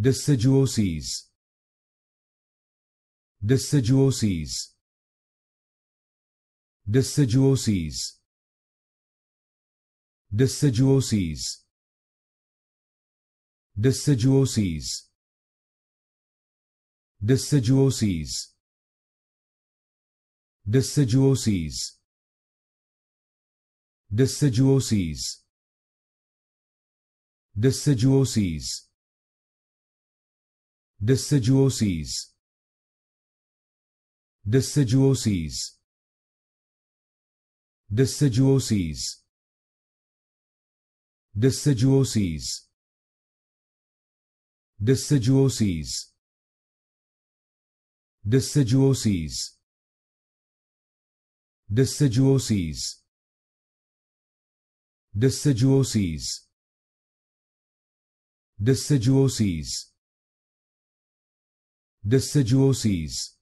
deciduosies deciduosies deciduosies deciduosies deciduosies deciduosies deciduosies deciduoses deciduoses deciduosies deciduosies deciduosies deciduosies deciduosies deciduosies deciduosies deciduoses deciduoses deciduoses